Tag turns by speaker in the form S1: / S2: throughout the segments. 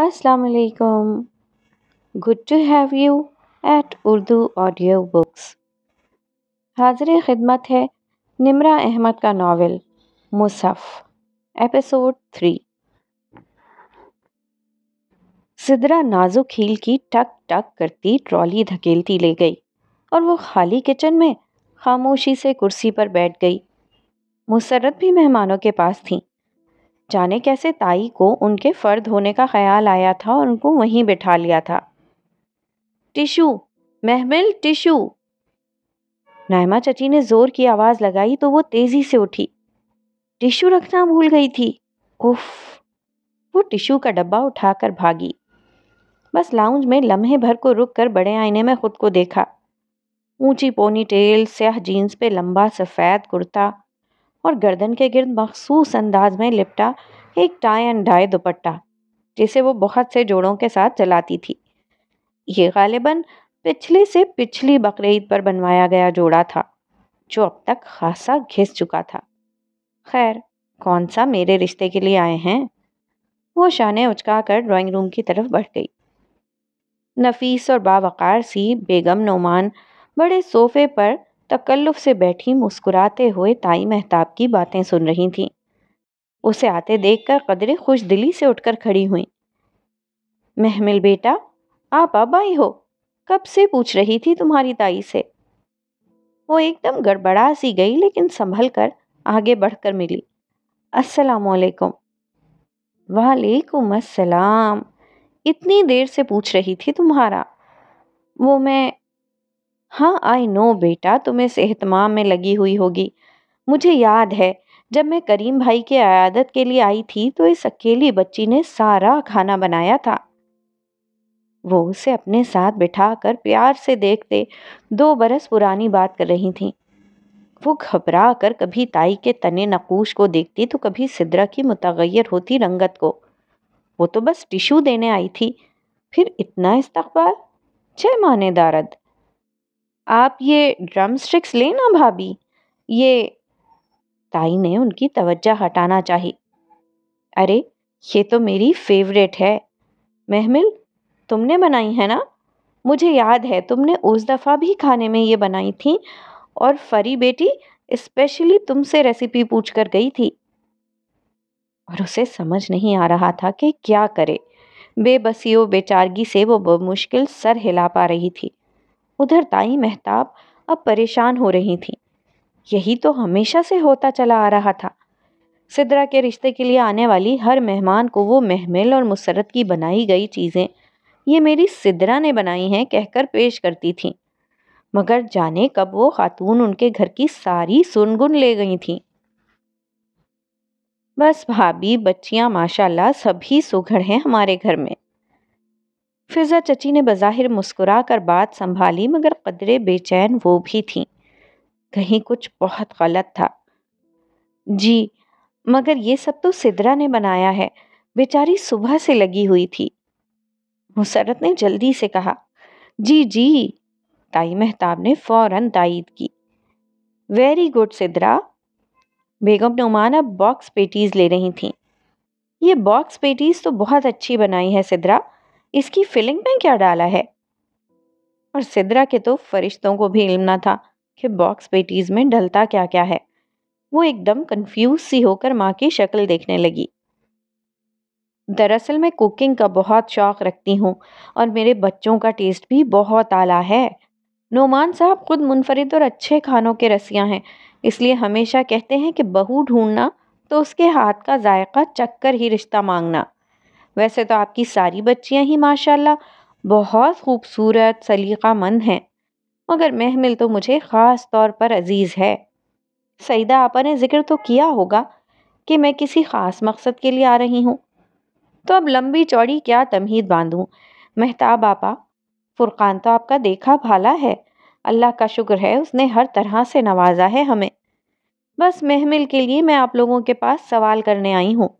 S1: अस्सलाम वालेकुम good to have you at Urdu audio books हाजिर खिदमत है निमरा अहमद का novel Mushaf episode three Sidra नाजुक हील की टक टक करती ट्रॉली धकेलती ले गई और वो खाली किचन में खामोशी से कुर्सी पर बैठ गई मुसरत भी मेहमानों के पास थी जाने कैसे ताई को उनके फ़र्द होने का ख्याल आया था और उनको वहीं बिठा लिया था टिशू महमिल टिशू नायमा चची ने ज़ोर की आवाज़ लगाई तो वो तेज़ी से उठी टिशू रखना भूल गई थी उफ वो टिशू का डब्बा उठाकर भागी बस लाउंज में लम्हे भर को रुक कर बड़े आईने में खुद को देखा ऊंची पोनी टेल स्याह जीन्स पे लंबा सफ़ेद कुर्ता और गर्दन के गिर्द मखसूस अंदाज में लिपटा एक टाई एंड डाई दुपट्टा जिसे वो बहुत से जोड़ों के साथ चलाती थी ये गालिबा पिछले से पिछली बकरीद पर बनवाया गया जोड़ा था जो अब तक खासा घिस चुका था खैर कौन सा मेरे रिश्ते के लिए आए हैं वो शाने उचका कर ड्राइंग रूम की तरफ बढ़ गई नफीस और बावकार सी बेगम नोमान बड़े सोफे पर तकल्लुफ़ से बैठी मुस्कुराते हुए ताई मेहताब की बातें सुन रही थी उसे आते देखकर कदरे खुश दिली से उठकर खड़ी हुई महमिल बेटा आप अब आई हो कब से पूछ रही थी तुम्हारी ताई से वो एकदम गड़बड़ा सी गई लेकिन संभल कर आगे बढ़कर मिली असलकुम वालेकुम अस्सलाम इतनी देर से पूछ रही थी तुम्हारा वो मैं हाँ आई नो बेटा तुम्हें सेहतमाम में लगी हुई होगी मुझे याद है जब मैं करीम भाई के अयादत के लिए आई थी तो इस अकेली बच्ची ने सारा खाना बनाया था वो उसे अपने साथ बिठा कर प्यार से देखते दो बरस पुरानी बात कर रही थी वो घबरा कर कभी ताई के तने नकूश को देखती तो कभी सिद्रा की मुतगैर होती रंगत को वो तो बस टिशू देने आई थी फिर इतना इस्तबाल छः माने दारद आप ये स्टिक्स लें ना भाभी ये ताई ने उनकी तवज्जा हटाना चाहिए अरे ये तो मेरी फेवरेट है महमिल तुमने बनाई है ना मुझे याद है तुमने उस दफ़ा भी खाने में ये बनाई थी और फरी बेटी स्पेशली तुमसे रेसिपी पूछ कर गई थी और उसे समझ नहीं आ रहा था कि क्या करे बेबसी व बेचारगी से वो मुश्किल सर हिला पा रही थी उधर ताई मेहताब अब परेशान हो रही थी यही तो हमेशा से होता चला आ रहा था सिद्रा के रिश्ते के लिए आने वाली हर मेहमान को वो महमिल और मुसरत की बनाई गई चीज़ें ये मेरी सिद्रा ने बनाई हैं कहकर पेश करती थीं मगर जाने कब वो खातून उनके घर की सारी सुनगुन ले गई थीं बस भाभी बच्चियां माशाल्लाह सभी सुघड़ हैं हमारे घर में फिजा चची ने बज़ाहिर मुस्कुरा कर बात संभाली मगर कदरे बेचैन वो भी थी कहीं कुछ बहुत गलत था जी मगर ये सब तो सिदरा ने बनाया है बेचारी सुबह से लगी हुई थी मुसरत ने जल्दी से कहा जी जी ताई मेहताब ने फौरन तायद की वेरी गुड सिदरा बेगम नुमान अब बॉक्स पेटीज़ ले रही थीं ये बॉक्स पेटीज़ तो बहुत अच्छी बनाई है सिदरा इसकी फिलिंग में क्या डाला है और सिद्रा के तो फरिश्तों को भी इल्म ना था कि बॉक्स पेटीज में डलता क्या क्या है वो एकदम कंफ्यूज सी होकर माँ की शक्ल देखने लगी दरअसल मैं कुकिंग का बहुत शौक़ रखती हूँ और मेरे बच्चों का टेस्ट भी बहुत आला है नोमान साहब खुद मुनफरद और अच्छे खानों के रसियाँ हैं इसलिए हमेशा कहते हैं कि बहू ढूंढना तो उसके हाथ का जायका चक्कर ही रिश्ता मांगना वैसे तो आपकी सारी बच्चियां ही माशाल्लाह बहुत खूबसूरत सलीका मंद हैं मगर महमिल तो मुझे ख़ास तौर पर अजीज़ है सईदा आपा ने ज़िक्र तो किया होगा कि मैं किसी ख़ास मकसद के लिए आ रही हूँ तो अब लंबी चौड़ी क्या तमहीद बांधूँ महताब आपा फुरकान तो आपका देखा भाला है अल्लाह का शुक्र है उसने हर तरह से नवाजा है हमें बस महमिल के लिए मैं आप लोगों के पास सवाल करने आई हूँ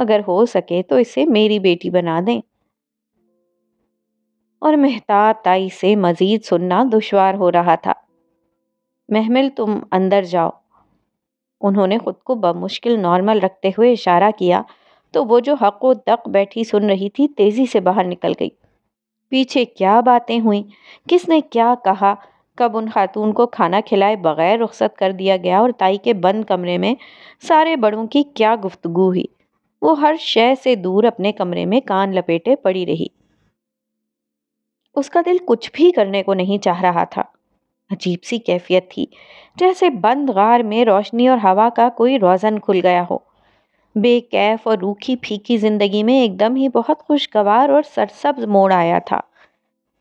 S1: अगर हो सके तो इसे मेरी बेटी बना दें और मेहताब ताई से मज़ीद सुनना दुशवार हो रहा था महमिल तुम अंदर जाओ उन्होंने ख़ुद को बमुश्किल नॉर्मल रखते हुए इशारा किया तो वो जो हक व दक बैठी सुन रही थी तेज़ी से बाहर निकल गई पीछे क्या बातें हुई किसने क्या कहा कब उन खातून को खाना खिलाए बगैर रुख्सत कर दिया गया और ताई के बंद कमरे में सारे बड़ों की क्या गुफ्तगु हुई वो हर शय से दूर अपने कमरे में कान लपेटे पड़ी रही उसका दिल कुछ भी करने को नहीं चाह रहा था अजीब सी कैफियत थी जैसे बंद गार में रोशनी और हवा का कोई रोज़न खुल गया हो बेकैफ और रूखी फीकी ज़िंदगी में एकदम ही बहुत खुशगवार और सरसब्ज मोड़ आया था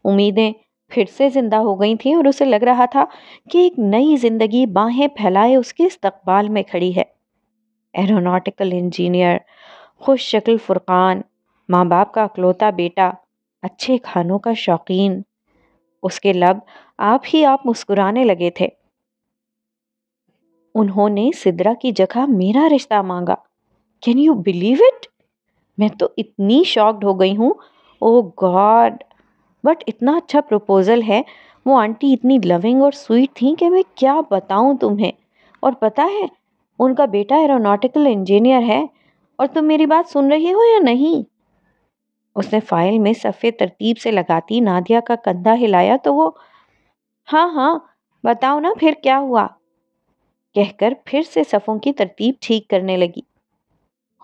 S1: उम्मीदें फिर से ज़िंदा हो गई थीं और उसे लग रहा था कि एक नई ज़िंदगी बाहें फैलाए उसके इस्तकबाल में खड़ी है एरोनॉटिकल इंजीनियर खुश शक्ल फुरक़ान माँ बाप का अकलौता बेटा अच्छे खानों का शौकीन उसके लब आप ही आप मुस्कुराने लगे थे उन्होंने सिद्रा की जगह मेरा रिश्ता मांगा कैन यू बिलीव इट मैं तो इतनी शॉक्ड हो गई हूँ ओ गॉड बट इतना अच्छा प्रपोज़ल है वो आंटी इतनी लविंग और स्वीट थी कि मैं क्या बताऊँ तुम्हें और पता है उनका बेटा एरोनॉटिकल इंजीनियर है और तुम मेरी बात सुन रही हो या नहीं उसने फाइल में सफ़ेद तरतीब से लगाती नादिया का कंधा हिलाया तो वो हाँ हाँ बताओ ना फिर क्या हुआ कहकर फिर से सफ़ों की तरतीब ठीक करने लगी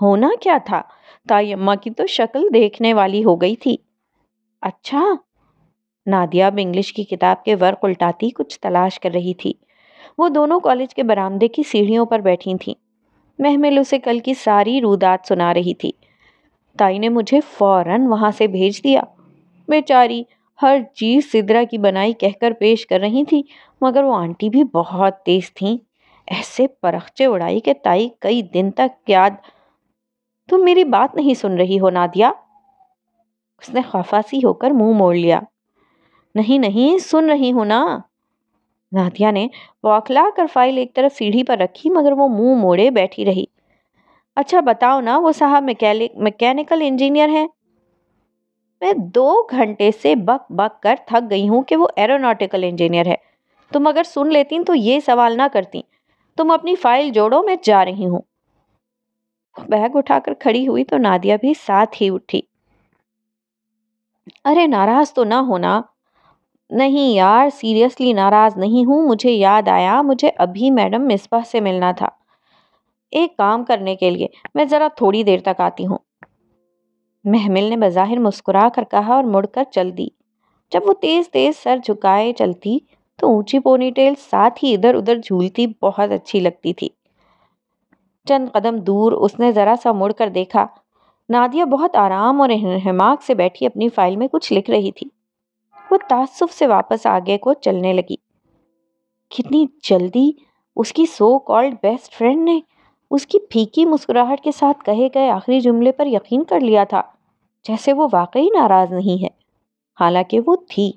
S1: होना क्या था अम्मा की तो शक्ल देखने वाली हो गई थी अच्छा नादिया अब इंग्लिश की किताब के वर्क उल्टाती कुछ तलाश कर रही थी वो दोनों कॉलेज के बरामदे की सीढ़ियों पर बैठी थीं महमिल उसे कल की सारी रूदात सुना रही थी ताई ने मुझे फौरन वहाँ से भेज दिया बेचारी हर चीज सिदरा की बनाई कहकर पेश कर रही थी मगर वो आंटी भी बहुत तेज थीं ऐसे परखचे उड़ाई के ताई कई दिन तक याद तुम मेरी बात नहीं सुन रही हो नादिया उसने खफासी होकर मुंह मोड़ लिया नहीं नहीं सुन रही हूं ना नादिया ने बौखला कर फाइल एक तरफ सीढ़ी पर रखी मगर वो मुंह मोड़े बैठी रही अच्छा बताओ ना वो साहब मैकेनिकल इंजीनियर हैं मैं दो घंटे से बक बक कर थक गई हूँ कि वो एरोनॉटिकल इंजीनियर है तुम अगर सुन लेती तो ये सवाल ना करती तुम अपनी फाइल जोड़ो मैं जा रही हूँ बैग उठाकर खड़ी हुई तो नादिया भी साथ ही उठी अरे नाराज तो ना होना नहीं यार सीरियसली नाराज़ नहीं हूँ मुझे याद आया मुझे अभी मैडम मिसबा से मिलना था एक काम करने के लिए मैं ज़रा थोड़ी देर तक आती हूँ महमिल ने बज़ाहिर मुस्कुरा कर कहा और मुड़कर चल दी जब वो तेज़ तेज़ सर झुकाए चलती तो ऊंची पोनीटेल साथ ही इधर उधर झूलती बहुत अच्छी लगती थी चंद कदम दूर उसने ज़रा सा मुड़ कर देखा नादिया बहुत आराम और हमाक से बैठी अपनी फाइल में कुछ लिख रही थी वो तासुब से वापस आगे को चलने लगी कितनी जल्दी उसकी सो कॉल्ड बेस्ट फ्रेंड ने उसकी फीकी मुस्कुराहट के साथ कहे गए आखिरी जुमले पर यकीन कर लिया था जैसे वो वाकई नाराज़ नहीं है हालांकि वो थी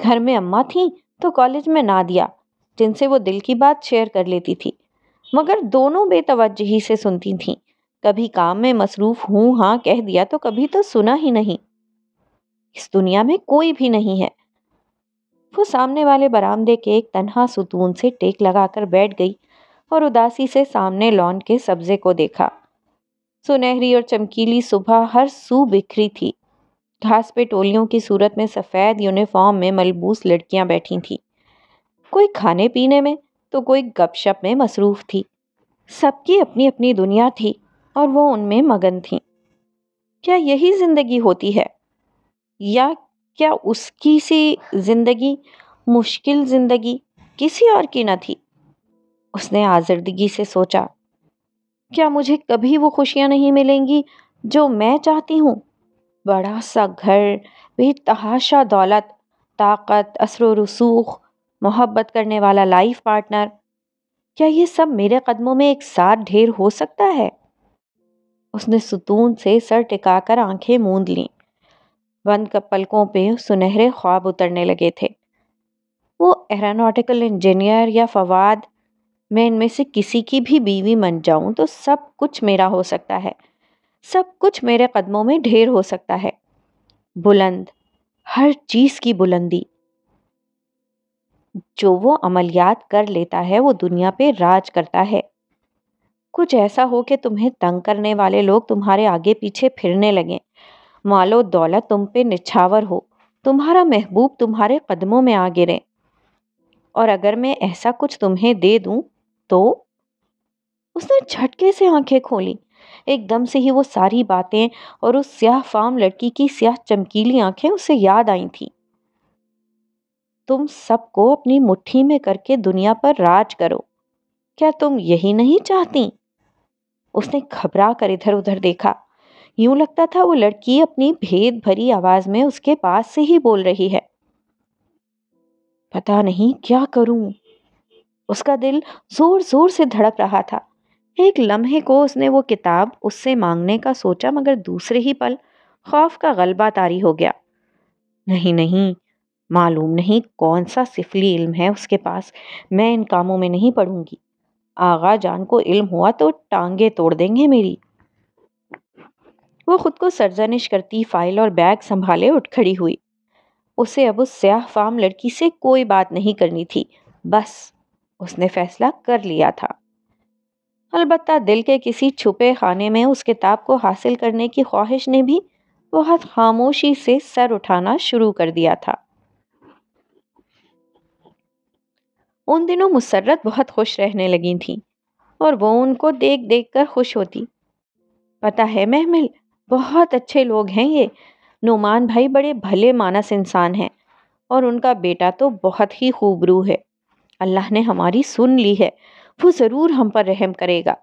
S1: घर में अम्मा थी तो कॉलेज में ना दिया जिनसे वो दिल की बात शेयर कर लेती थी मगर दोनों बेतवजही से सुनती थीं कभी काम में मसरूफ़ हूँ हाँ कह दिया तो कभी तो सुना ही नहीं इस दुनिया में कोई भी नहीं है वो सामने वाले बरामदे के एक तनहा सुतून से टेक लगाकर बैठ गई और उदासी से सामने लॉन के सब्जे को देखा सुनहरी और चमकीली सुबह हर सू बिखरी थी घास पे टोलियों की सूरत में सफ़ेद यूनिफॉर्म में मलबूस लड़कियां बैठी थीं कोई खाने पीने में तो कोई गपशप में मसरूफ़ थी सबकी अपनी अपनी दुनिया थी और वो उनमें मगन थीं क्या यही ज़िंदगी होती है या क्या उसकी सी जिंदगी मुश्किल जिंदगी किसी और की न थी उसने आजर्दगी से सोचा क्या मुझे कभी वो खुशियां नहीं मिलेंगी जो मैं चाहती हूँ बड़ा सा घर बेतहाशा दौलत ताकत असर रसूख मोहब्बत करने वाला लाइफ पार्टनर क्या ये सब मेरे कदमों में एक साथ ढेर हो सकता है उसने सुतून से सर टिकाकर आंखें मूंद लीं वन का पलकों पे सुनहरे ख्वाब उतरने लगे थे वो एरानोटिकल इंजीनियर या फवाद मैं इनमें से किसी की भी बीवी मन जाऊं तो सब कुछ मेरा हो सकता है सब कुछ मेरे कदमों में ढेर हो सकता है बुलंद हर चीज़ की बुलंदी जो वो अमलियात कर लेता है वो दुनिया पे राज करता है कुछ ऐसा हो कि तुम्हें तंग करने वाले लोग तुम्हारे आगे पीछे फिरने लगें मालो दौलत तुम पे निछावर हो तुम्हारा महबूब तुम्हारे कदमों में आ गिरे और अगर मैं ऐसा कुछ तुम्हें दे दूं तो उसने झटके से आंखें खोली एकदम से ही वो सारी बातें और उस स्याह फाम लड़की की स्याह चमकीली आंखें उसे याद आई थी तुम सबको अपनी मुट्ठी में करके दुनिया पर राज करो क्या तुम यही नहीं चाहती उसने घबरा कर इधर उधर देखा यूं लगता था वो लड़की अपनी भेद भरी आवाज में उसके पास से ही बोल रही है पता नहीं क्या करूं उसका दिल जोर जोर से धड़क रहा था एक लम्हे को उसने वो किताब उससे मांगने का सोचा मगर दूसरे ही पल खौफ का गलबा तारी हो गया नहीं नहीं मालूम नहीं कौन सा सिफली इल्म है उसके पास मैं इन कामों में नहीं पढ़ूंगी आगा जान को इल्म हुआ तो टांगे तोड़ देंगे मेरी वो खुद को सरजनिश करती फाइल और बैग संभाले उठ खड़ी हुई उसे अब उस स्याह फाम लड़की से कोई बात नहीं करनी थी बस उसने फैसला कर लिया था अलबत् दिल के किसी छुपे खाने में उस किताब को हासिल करने की ख्वाहिश ने भी बहुत खामोशी से सर उठाना शुरू कर दिया था उन दिनों मुसरत बहुत खुश रहने लगी थी और वो उनको देख देख कर खुश होती पता है महमिल बहुत अच्छे लोग हैं ये नुमान भाई बड़े भले मानस इंसान हैं और उनका बेटा तो बहुत ही खूबरू है अल्लाह ने हमारी सुन ली है वो ज़रूर हम पर रहम करेगा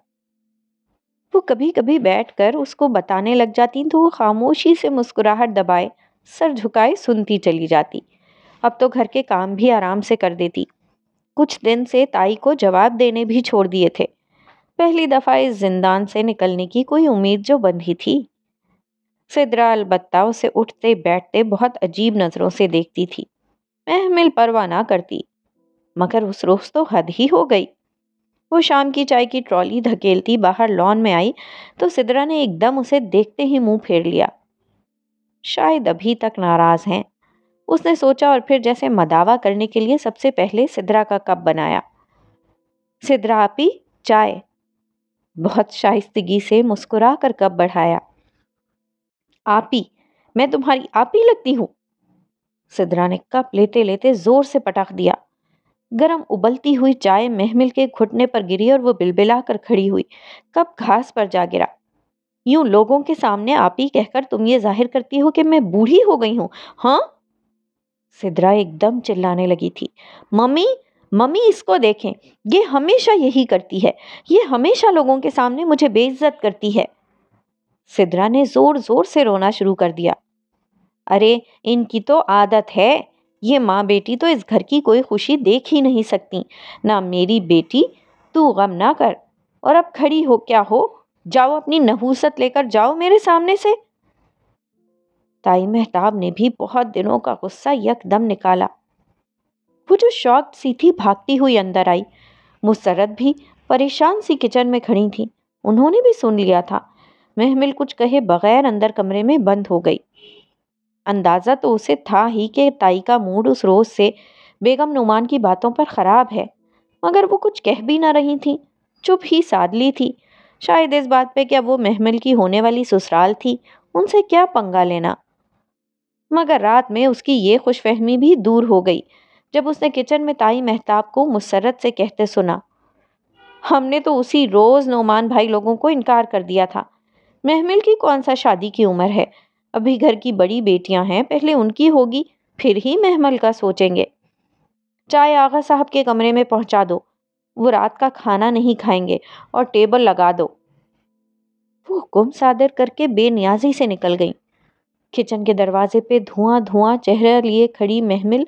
S1: वो कभी कभी बैठकर उसको बताने लग जाती तो वो खामोशी से मुस्कुराहट दबाए सर झुकाए सुनती चली जाती अब तो घर के काम भी आराम से कर देती कुछ दिन से ताई को जवाब देने भी छोड़ दिए थे पहली दफ़ा इस जिंदान से निकलने की कोई उम्मीद जो बंधी थी सिदरा अलबत्ता उसे उठते बैठते बहुत अजीब नज़रों से देखती थी महमिल परवाह ना करती मगर उस रोज़ तो हद ही हो गई वो शाम की चाय की ट्रॉली धकेलती बाहर लॉन में आई तो सिदरा ने एकदम उसे देखते ही मुंह फेर लिया शायद अभी तक नाराज़ हैं उसने सोचा और फिर जैसे मदावा करने के लिए सबसे पहले सिदरा का कप बनाया सिदरा आपी चाय बहुत शाइस्तगी से मुस्कुरा कर कप बढ़ाया आपी मैं तुम्हारी आपी लगती हूँ सिद्धरा ने कप लेते लेते जोर से पटाख दिया गरम उबलती हुई चाय महमिल के घुटने पर गिरी और वो बिलबिला कर खड़ी हुई कप घास पर जा गिरा यूं लोगों के सामने आप ही कहकर तुम ये जाहिर करती हो कि मैं बूढ़ी हो गई हूं हाँ सिद्धरा एकदम चिल्लाने लगी थी मम्मी मम्मी इसको देखें ये हमेशा यही करती है ये हमेशा लोगों के सामने मुझे बेइज्जत करती है सिद्रा ने जोर जोर से रोना शुरू कर दिया अरे इनकी तो आदत है ये माँ बेटी तो इस घर की कोई खुशी देख ही नहीं सकती ना मेरी बेटी तू गम ना कर और अब खड़ी हो क्या हो जाओ अपनी नहूसत लेकर जाओ मेरे सामने से ताई मेहताब ने भी बहुत दिनों का गुस्सा यकदम निकाला वो जो शौक सी थी भागती हुई अंदर आई मुसरत भी परेशान सी किचन में खड़ी थी उन्होंने भी सुन लिया था महमिल कुछ कहे बगैर अंदर कमरे में बंद हो गई अंदाज़ा तो उसे था ही कि ताई का मूड उस रोज़ से बेगम नुमान की बातों पर ख़राब है मगर वो कुछ कह भी ना रही थी चुप ही ली थी शायद इस बात पे क्या वो महमिल की होने वाली ससुराल थी उनसे क्या पंगा लेना मगर रात में उसकी ये खुशफहमी भी दूर हो गई जब उसने किचन में ताई मेहताब को मुसरत से कहते सुना हमने तो उसी रोज़ नुमान भाई लोगों को इनकार कर दिया था महमिल की कौन सा शादी की उम्र है अभी घर की बड़ी बेटियां हैं पहले उनकी होगी फिर ही महमल का सोचेंगे चाय आगा साहब के कमरे में पहुंचा दो वो रात का खाना नहीं खाएंगे और टेबल लगा दो वो गुम सादर करके बेनियाजी से निकल गई किचन के दरवाजे पे धुआं धुआं चेहरा लिए खड़ी महमिल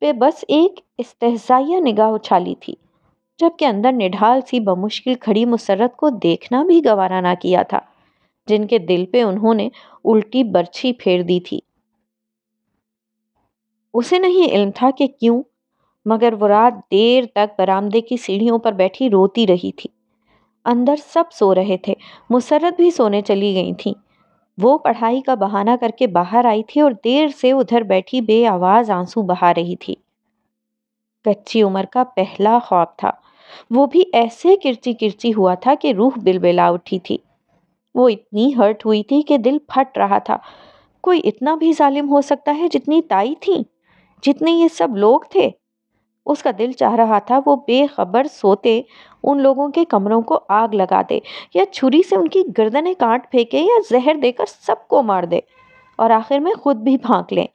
S1: पे बस एक इस्तेजाया निगाह उछाली थी जबकि अंदर निढाल सी बमुश्किल खड़ी मुसरत को देखना भी गवारा ना किया था जिनके दिल पे उन्होंने उल्टी बर्छी फेर दी थी उसे नहीं इल्म था कि क्यों मगर वो रात देर तक बरामदे की सीढ़ियों पर बैठी रोती रही थी अंदर सब सो रहे थे मुसरत भी सोने चली गई थी वो पढ़ाई का बहाना करके बाहर आई थी और देर से उधर बैठी बे आवाज़ आंसू बहा रही थी कच्ची उम्र का पहला ख्वाब था वो भी ऐसे किरची किरची हुआ था कि रूह बिलबिला उठी थी वो इतनी हर्ट हुई थी कि दिल फट रहा था कोई इतना भी जालिम हो सकता है जितनी ताई थी जितने ये सब लोग थे उसका दिल चाह रहा था वो बेखबर सोते उन लोगों के कमरों को आग लगा दे या छुरी से उनकी गर्दनें काट फेंके या जहर देकर सबको मार दे और आखिर में खुद भी भाग लें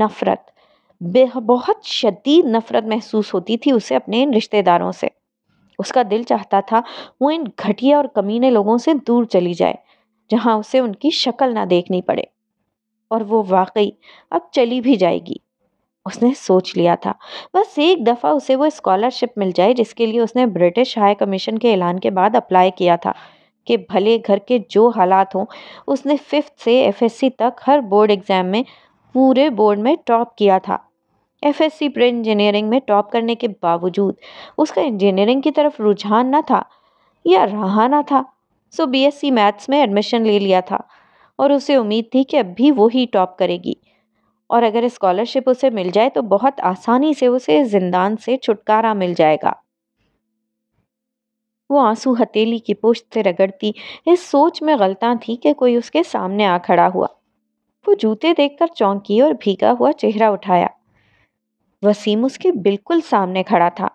S1: नफरत बेह बहुत शदीद नफ़रत महसूस होती थी उसे अपने इन रिश्तेदारों से उसका दिल चाहता था वो इन घटिया और कमीने लोगों से दूर चली जाए जहाँ उसे उनकी शक्ल ना देखनी पड़े और वो वाकई अब चली भी जाएगी उसने सोच लिया था बस एक दफ़ा उसे वो स्कॉलरशिप मिल जाए जिसके लिए उसने ब्रिटिश हाई कमीशन के ऐलान के बाद अप्लाई किया था कि भले घर के जो हालात हों उसने फिफ्थ से एफएससी तक हर बोर्ड एग्ज़ाम में पूरे बोर्ड में टॉप किया था एफएससी प्रिंट इंजीनियरिंग में टॉप करने के बावजूद उसका इंजीनियरिंग की तरफ रुझान न था या रहा ना था सो बीएससी मैथ्स में एडमिशन ले लिया था और उसे उम्मीद थी कि अब भी वो ही टॉप करेगी और अगर स्कॉलरशिप उसे मिल जाए तो बहुत आसानी से उसे जिंदान से छुटकारा मिल जाएगा वो आंसू हथेली की पुश्त से रगड़ती इस सोच में गलता थी कि कोई उसके सामने आ खड़ा हुआ वो जूते देखकर चौंकी और भीगा हुआ चेहरा उठाया वसीम उसके बिल्कुल सामने खड़ा था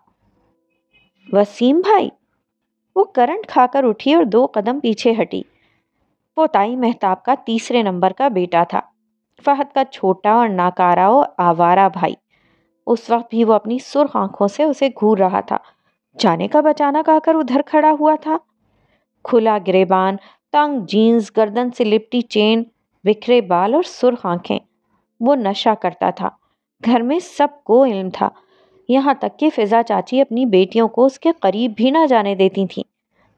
S1: वसीम भाई वो करंट खाकर उठी और दो कदम पीछे हटी वो ताई मेहताब का तीसरे नंबर का बेटा था फहद का छोटा और नाकारा और आवारा भाई उस वक्त भी वो अपनी सुर्ख आंखों से उसे घूर रहा था जाने का बचाना कहकर उधर खड़ा हुआ था खुला गिरेबान तंग जीन्स गर्दन से लिपटी चेन बिखरे बाल और सुर्ख आंखें वो नशा करता था घर में सबको इल्म था यहाँ तक कि फ़िज़ा चाची अपनी बेटियों को उसके करीब भी ना जाने देती थी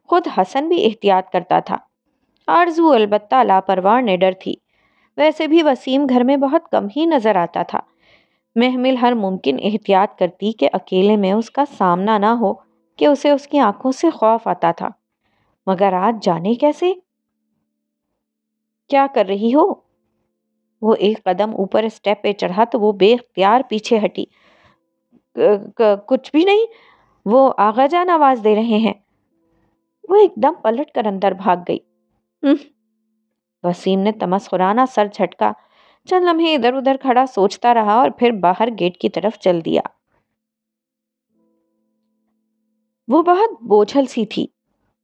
S1: खुद हसन भी एहतियात करता था आरजू अलबत्ता लापरवाह निडर थी वैसे भी वसीम घर में बहुत कम ही नज़र आता था महमिल हर मुमकिन एहतियात करती कि अकेले में उसका सामना ना हो कि उसे उसकी आंखों से खौफ आता था मगर आज जाने कैसे क्या कर रही हो वो एक कदम ऊपर स्टेप पे चढ़ा तो वो बेख्तियार पीछे हटी कुछ भी नहीं वो आगाजान आवाज़ दे रहे हैं वो एकदम पलट कर अंदर भाग गई वसीम ने तमस्कुराना सर झटका चंद लम्हे इधर उधर खड़ा सोचता रहा और फिर बाहर गेट की तरफ चल दिया वो बहुत बोझल सी थी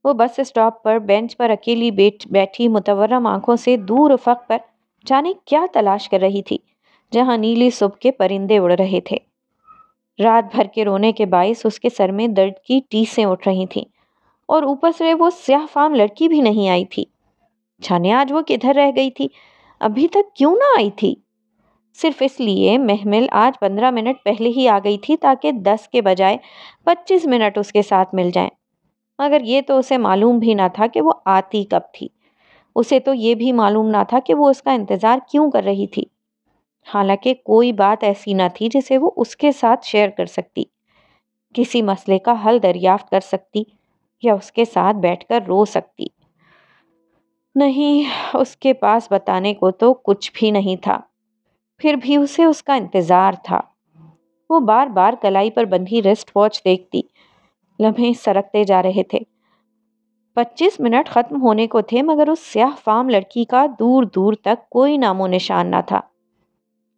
S1: वो बस स्टॉप पर बेंच पर अकेली बैठ बैठी मुतवरम आंखों से दूर उफक पर जाने क्या तलाश कर रही थी जहां नीली सुबह के परिंदे उड़ रहे थे रात भर के रोने के बायस उसके सर में दर्द की टीसें उठ रही थीं और ऊपर से वो स्याह फाम लड़की भी नहीं आई थी जाने आज वो किधर रह गई थी अभी तक क्यों ना आई थी सिर्फ इसलिए महमिल आज पंद्रह मिनट पहले ही आ गई थी ताकि दस के बजाय पच्चीस मिनट उसके साथ मिल जाएं। मगर ये तो उसे मालूम भी ना था कि वो आती कब थी उसे तो ये भी मालूम ना था कि वो उसका इंतज़ार क्यों कर रही थी हालांकि कोई बात ऐसी ना थी जिसे वो उसके साथ शेयर कर सकती किसी मसले का हल दरियाफ्त कर सकती या उसके साथ बैठकर रो सकती नहीं उसके पास बताने को तो कुछ भी नहीं था फिर भी उसे उसका इंतज़ार था वो बार बार कलाई पर बंधी रेस्ट वॉच देखती लम्हे सरकते जा रहे थे पच्चीस मिनट ख़त्म होने को थे मगर उस स्याह फाम लड़की का दूर दूर तक कोई नामो निशान ना था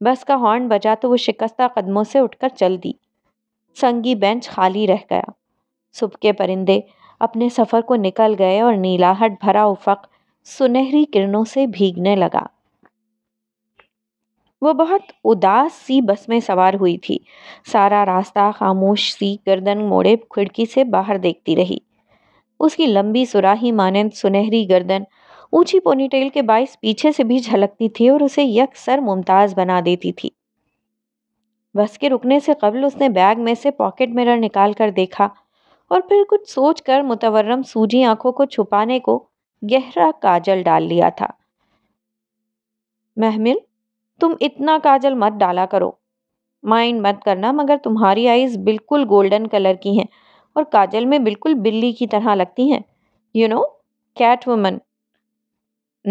S1: बस का हॉर्न बजा तो वो शिकस्ता कदमों से उठकर चल दी संगी बेंच खाली रह गया सुबह के परिंदे अपने सफ़र को निकल गए और नीलाहट भरा उफक सुनहरी किरणों से भीगने लगा वो बहुत उदास सी बस में सवार हुई थी सारा रास्ता खामोश सी गर्दन मोड़े खिड़की से बाहर देखती रही उसकी लंबी सुराही मानंद सुनहरी गर्दन ऊंची पोनीटेल के बाइस पीछे से भी झलकती थी और उसे यक सर मुमताज बना देती थी बस के रुकने से कबल उसने बैग में से पॉकेट मिरर निकाल कर देखा और फिर कुछ सोच कर मुतवरम सूजी आंखों को छुपाने को गहरा काजल डाल लिया था महमिल तुम इतना काजल मत डाला करो माइंड मत करना मगर तुम्हारी आईज बिल्कुल गोल्डन कलर की हैं और काजल में बिल्कुल बिल्ली की तरह लगती हैं you know Catwoman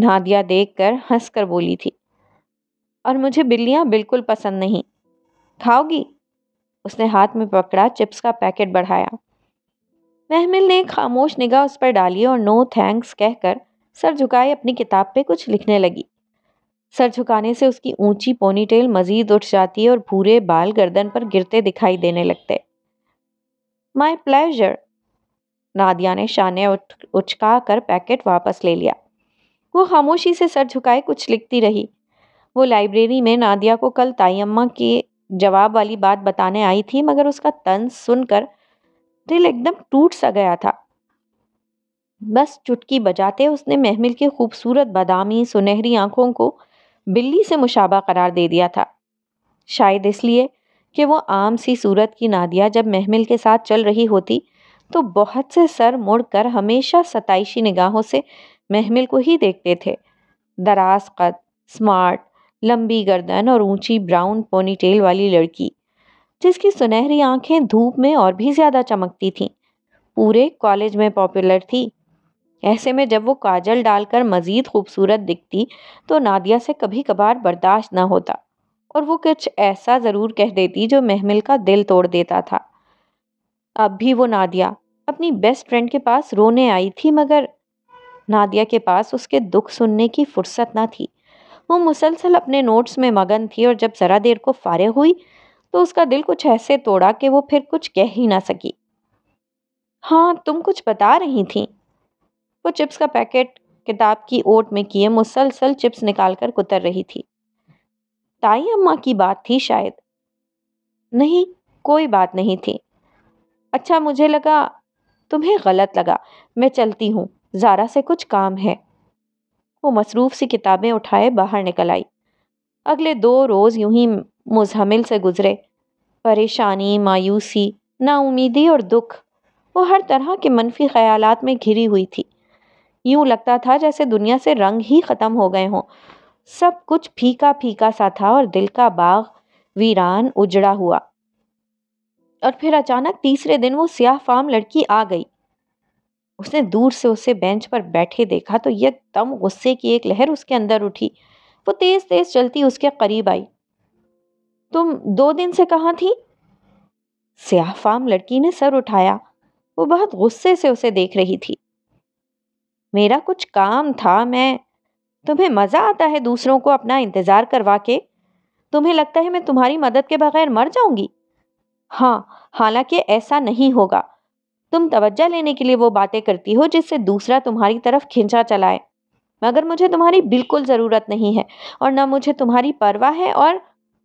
S1: Nadia देख कर हंस कर बोली थी और मुझे बिल्लियाँ बिल्कुल पसंद नहीं खाओगी उसने हाथ में पकड़ा चिप्स का पैकेट बढ़ाया महमिल ने खामोश निगाह उस पर डाली और नो थैंक्स कहकर सर झुकाए अपनी किताब पे कुछ लिखने लगी सर झुकाने से उसकी ऊंची पोनीटेल मजीद उठ जाती और भूरे बाल गर्दन पर गिरते दिखाई देने लगते माय प्लेजर नादिया ने शान उठ उचका कर पैकेट वापस ले लिया वो खामोशी से सर झुकाए कुछ लिखती रही वो लाइब्रेरी में नादिया को कल ताई अम्मा के जवाब वाली बात बताने आई थी मगर उसका तन सुनकर दिल एकदम टूट सा गया था बस चुटकी बजाते उसने महमिल की खूबसूरत बादामी सुनहरी आंखों को बिल्ली से मुशाबा करार दे दिया था शायद इसलिए कि वो आम सी सूरत की नादिया जब महमिल के साथ चल रही होती तो बहुत से सर मुड़कर हमेशा सताइशी निगाहों से महमिल को ही देखते थे दराज कद स्मार्ट लंबी गर्दन और ऊंची ब्राउन पोनीटेल वाली लड़की जिसकी सुनहरी आंखें धूप में और भी ज़्यादा चमकती थीं पूरे कॉलेज में पॉपुलर थी ऐसे में जब वो काजल डालकर मज़ीद खूबसूरत दिखती तो नादिया से कभी कभार बर्दाश्त न होता और वो कुछ ऐसा ज़रूर कह देती जो महमिल का दिल तोड़ देता था अब भी वो नादिया अपनी बेस्ट फ्रेंड के पास रोने आई थी मगर नादिया के पास उसके दुख सुनने की फुर्सत ना थी वो मुसलसल अपने नोट्स में मगन थी और जब ज़रा देर को फारे हुई तो उसका दिल कुछ ऐसे तोड़ा कि वो फिर कुछ कह ही ना सकी हाँ तुम कुछ बता रही थी वो चिप्स का पैकेट किताब की ओट में किए मुसलसल चिप्स निकाल कर कुतर रही थी ताई अम्मा की बात थी शायद नहीं कोई बात नहीं थी अच्छा मुझे लगा तुम्हें गलत लगा मैं चलती हूँ ज़ारा से कुछ काम है वो मसरूफ़ सी किताबें उठाए बाहर निकल आई अगले दो रोज़ यूं ही मुजहमिल से गुज़रे परेशानी मायूसी नाउमीदी और दुख वो हर तरह के मनफी ख्यालात में घिरी हुई थी यूं लगता था जैसे दुनिया से रंग ही ख़त्म हो गए हों सब कुछ फीका फीका सा था और दिल का बाग वीरान उजड़ा हुआ और फिर अचानक तीसरे दिन वो स्याह फाम लड़की आ गई उसने दूर से उसे बेंच पर बैठे देखा तो दम गुस्से की एक लहर उसके अंदर उठी वो तेज तेज चलती उसके करीब आई तुम दो दिन से कहाँ थी स्याह फाम लड़की ने सर उठाया वो बहुत गुस्से से उसे देख रही थी मेरा कुछ काम था मैं तुम्हें मज़ा आता है दूसरों को अपना इंतज़ार करवा के तुम्हें लगता है मैं तुम्हारी मदद के बगैर मर जाऊंगी हाँ हालांकि ऐसा नहीं होगा तुम तवज्जा लेने के लिए वो बातें करती हो जिससे दूसरा तुम्हारी तरफ खिंचा चलाए मगर मुझे तुम्हारी बिल्कुल ज़रूरत नहीं है और ना मुझे तुम्हारी परवाह है और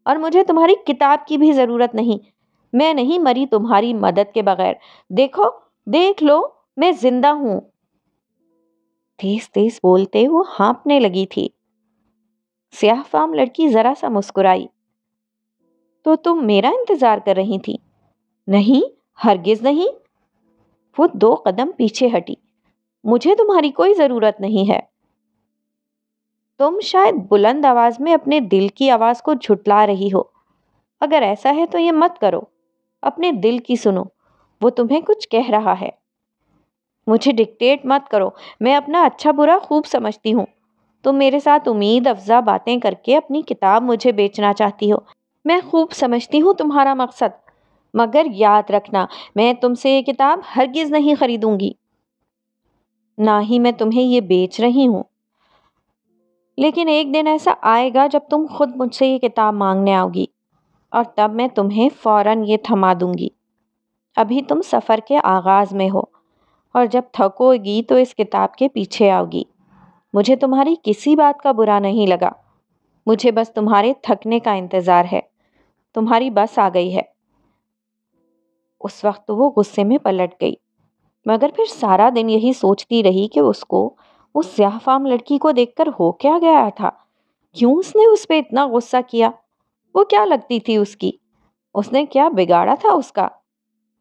S1: और मुझे तुम्हारी किताब की भी ज़रूरत नहीं मैं नहीं मरी तुम्हारी मदद के बगैर देखो देख लो मैं ज़िंदा हूँ तेज तेज बोलते वो हाँपने लगी थी स्याह फाम लड़की जरा सा मुस्कुराई तो तुम मेरा इंतज़ार कर रही थी नहीं हरगिज़ नहीं वो दो कदम पीछे हटी मुझे तुम्हारी कोई ज़रूरत नहीं है तुम शायद बुलंद आवाज़ में अपने दिल की आवाज़ को झुटला रही हो अगर ऐसा है तो ये मत करो अपने दिल की सुनो वो तुम्हें कुछ कह रहा है मुझे डिक्टेट मत करो मैं अपना अच्छा बुरा खूब समझती हूँ तुम मेरे साथ उम्मीद अफ़ज़ा बातें करके अपनी किताब मुझे बेचना चाहती हो मैं खूब समझती हूँ तुम्हारा मकसद मगर याद रखना मैं तुमसे ये किताब हरगिज़ नहीं खरीदूंगी ना ही मैं तुम्हें ये बेच रही हूँ लेकिन एक दिन ऐसा आएगा जब तुम खुद मुझसे ये किताब मांगने आओगी और तब मैं तुम्हें फौरन ये थमा दूंगी अभी तुम सफ़र के आगाज़ में हो और जब थकोगी तो इस किताब के पीछे आओगी मुझे तुम्हारी किसी बात का बुरा नहीं लगा मुझे बस तुम्हारे थकने का इंतज़ार है तुम्हारी बस आ गई है उस वक्त वो गुस्से में पलट गई मगर फिर सारा दिन यही सोचती रही कि उसको उस स्याहफाम लड़की को देखकर हो क्या गया था क्यों उसने उस पर इतना गुस्सा किया वो क्या लगती थी उसकी उसने क्या बिगाड़ा था उसका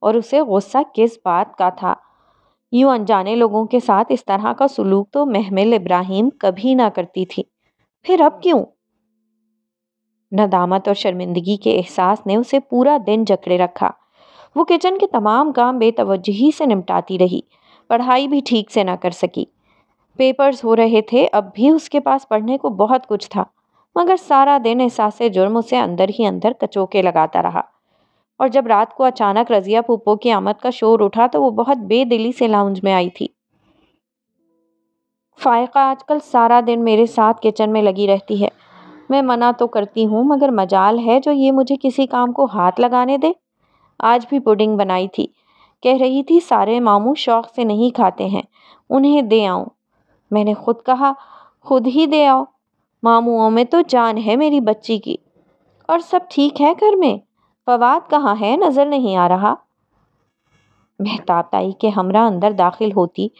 S1: और उसे गुस्सा किस बात का था यूं अनजाने लोगों के साथ इस तरह का सुलूक तो महमिल इब्राहिम कभी ना करती थी फिर अब क्यों नदामत और शर्मिंदगी के एहसास ने उसे पूरा दिन जकड़े रखा वो किचन के तमाम काम बेतवजही से निपटाती रही पढ़ाई भी ठीक से ना कर सकी पेपर्स हो रहे थे अब भी उसके पास पढ़ने को बहुत कुछ था मगर सारा दिन एहसास जुर्म उसे अंदर ही अंदर कचोके लगाता रहा और जब रात को अचानक रज़िया पुप्पो की आमद का शोर उठा तो वो बहुत बेदिली से लाउंज में आई थी फ़ायका आजकल सारा दिन मेरे साथ किचन में लगी रहती है मैं मना तो करती हूँ मगर मजाल है जो ये मुझे किसी काम को हाथ लगाने दे आज भी पुडिंग बनाई थी कह रही थी सारे मामू शौक़ से नहीं खाते हैं उन्हें दे आऊँ मैंने खुद कहा खुद ही दे आओ मामुओं में तो जान है मेरी बच्ची की और सब ठीक है घर में फवाद कहाँ है नज़र नहीं आ रहा महताबताई के हमरा अंदर दाखिल होती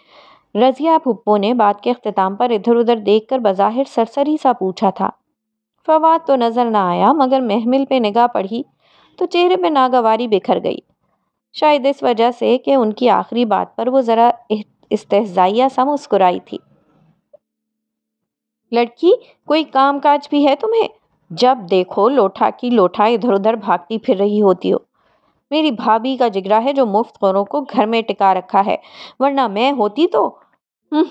S1: रज़िया भुप्पो ने बात के अख्ताम पर इधर उधर देख कर बज़ाहिर सरसरी सा पूछा था फवाद तो नज़र ना आया मगर महमिल पे निगाह पड़ी तो चेहरे पे नागवारी बिखर गई शायद इस वजह से कि उनकी आखिरी बात पर वो ज़रा इस्तेजाइया सा मुस्कुराई थी लड़की कोई काम काज भी है तुम्हें जब देखो लोठा की लोठा इधर उधर भागती फिर रही होती हो मेरी भाभी का जिगरा है जो मुफ्त खोरों को घर में टिका रखा है वरना मैं होती तो हम्म।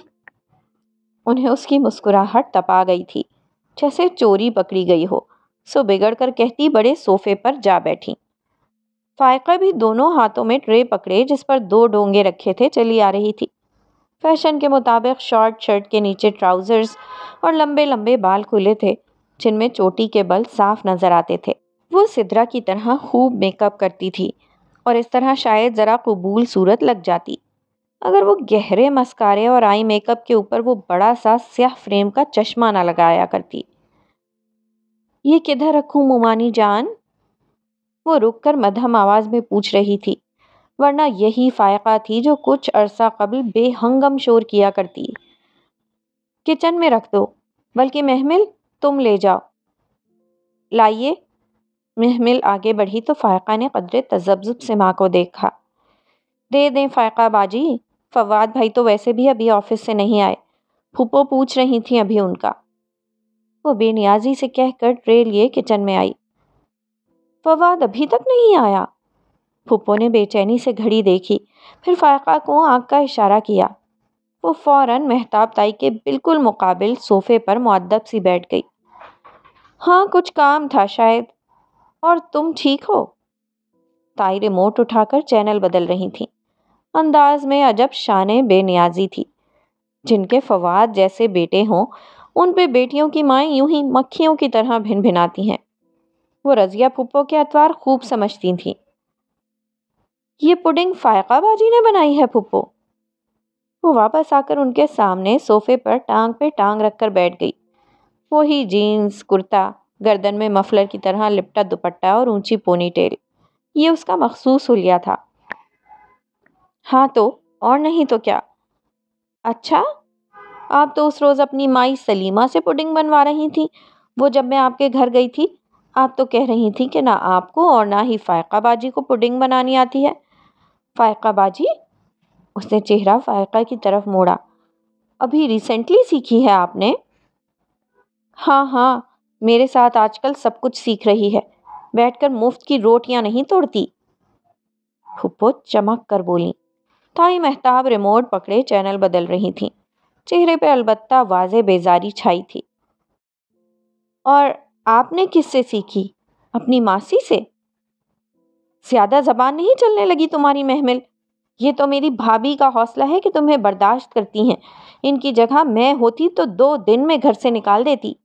S1: उन्हें उसकी मुस्कुराहट तपा गई थी जैसे चोरी पकड़ी गई हो सो बिगड़ कर कहती बड़े सोफे पर जा बैठी फायका भी दोनों हाथों में ट्रे पकड़े जिस पर दो डोंगे रखे थे चली आ रही थी फैशन के मुताबिक शॉर्ट शर्ट के नीचे ट्राउज़र्स और लंबे लंबे बाल खुले थे जिनमें चोटी के बल साफ नजर आते थे वो सिद्रा की तरह खूब मेकअप करती थी और इस तरह शायद ज़रा कबूल सूरत लग जाती अगर वो गहरे मस्कारे और आई मेकअप के ऊपर वो बड़ा सा स्याह फ्रेम का चश्मा ना लगाया करती ये किधर रखूँ मुमानी जान वो रुककर मध्यम आवाज़ में पूछ रही थी वरना यही फ़ायका थी जो कुछ अरसा कबल बेहंगम शोर किया करती किचन में रख दो बल्कि महमिल तुम ले जाओ लाइए महमिल आगे बढ़ी तो फ़ायक़ा ने कदरे तजब्जुब से माँ को देखा दे दें फ़ायक़ा बाजी फवाद भाई तो वैसे भी अभी ऑफिस से नहीं आए फूपो पूछ रही थी अभी उनका वो बेनियाजी से कह कर ट्रे लिए किचन में आई फवाद अभी तक नहीं आया फूपो ने बेचैनी से घड़ी देखी फिर फ़ायक़ा को आँख का इशारा किया वो फ़ौर महताब ताई के बिल्कुल मुकाबिल सोफ़े पर मुद्दब सी बैठ गई हाँ कुछ काम था शायद और तुम ठीक हो ताई रिमोट उठाकर चैनल बदल रही थी अंदाज में अजब शान बेनियाजी थी जिनके फवाद जैसे बेटे हों उन पे बेटियों की माएँ यूं ही मक्खियों की तरह भिन भिनाती हैं वो रजिया पुप्पो के अतवार खूब समझती थीं ये पुडिंग फायकाबाजी ने बनाई है पुप्पो वो वापस आकर उनके सामने सोफे पर टांग पे टांग रखकर बैठ गई वही जीन्स कुर्ता गर्दन में मफलर की तरह लिपटा दुपट्टा और ऊंची टेल ये उसका मखसूस हुलिया था हाँ तो और नहीं तो क्या अच्छा आप तो उस रोज़ अपनी माई सलीमा से पुडिंग बनवा रही थी वो जब मैं आपके घर गई थी आप तो कह रही थी कि ना आपको और ना ही फ़ायका बाजी को पुडिंग बनानी आती है फ़ायका बाजी उसने चेहरा फ़ायका की तरफ मोड़ा अभी रिसेंटली सीखी है आपने हाँ हाँ मेरे साथ आजकल सब कुछ सीख रही है बैठकर मुफ्त की रोटियां नहीं तोड़ती फुप्पो चमक कर बोली ताई महताब रिमोट पकड़े चैनल बदल रही थी चेहरे पे अलबत्ता वाज बेजारी छाई थी और आपने किससे सीखी अपनी मासी से ज़्यादा जबान नहीं चलने लगी तुम्हारी महमिल ये तो मेरी भाभी का हौसला है कि तुम्हें बर्दाश्त करती हैं इनकी जगह मैं होती तो दो दिन में घर से निकाल देती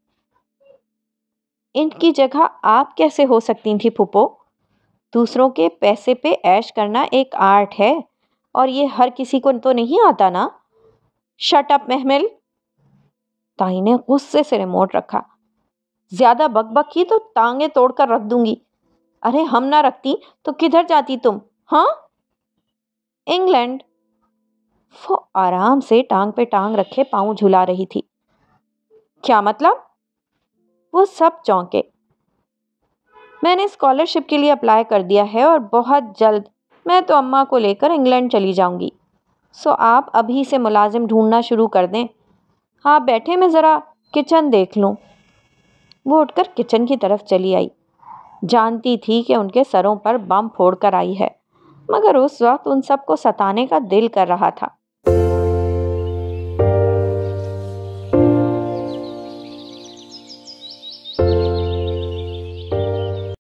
S1: इनकी जगह आप कैसे हो सकती थी फूपो दूसरों के पैसे पे ऐश करना एक आर्ट है और ये हर किसी को तो नहीं आता ना शट अप महमिल ताई ने गुस्से से रिमोट रखा ज़्यादा बकबक की तो टांगे तोड़कर रख दूंगी अरे हम ना रखती तो किधर जाती तुम हाँ इंग्लैंड वो आराम से टांग पे टांग रखे पाँव झुला रही थी क्या मतलब वो सब चौंके मैंने स्कॉलरशिप के लिए अप्लाई कर दिया है और बहुत जल्द मैं तो अम्मा को लेकर इंग्लैंड चली जाऊंगी सो आप अभी से मुलाजिम ढूंढना शुरू कर दें आप हाँ, बैठे मैं ज़रा किचन देख लूँ वो उठकर किचन की तरफ चली आई जानती थी कि उनके सरों पर बम फोड़ कर आई है मगर उस वक्त उन सबको सताने का दिल कर रहा था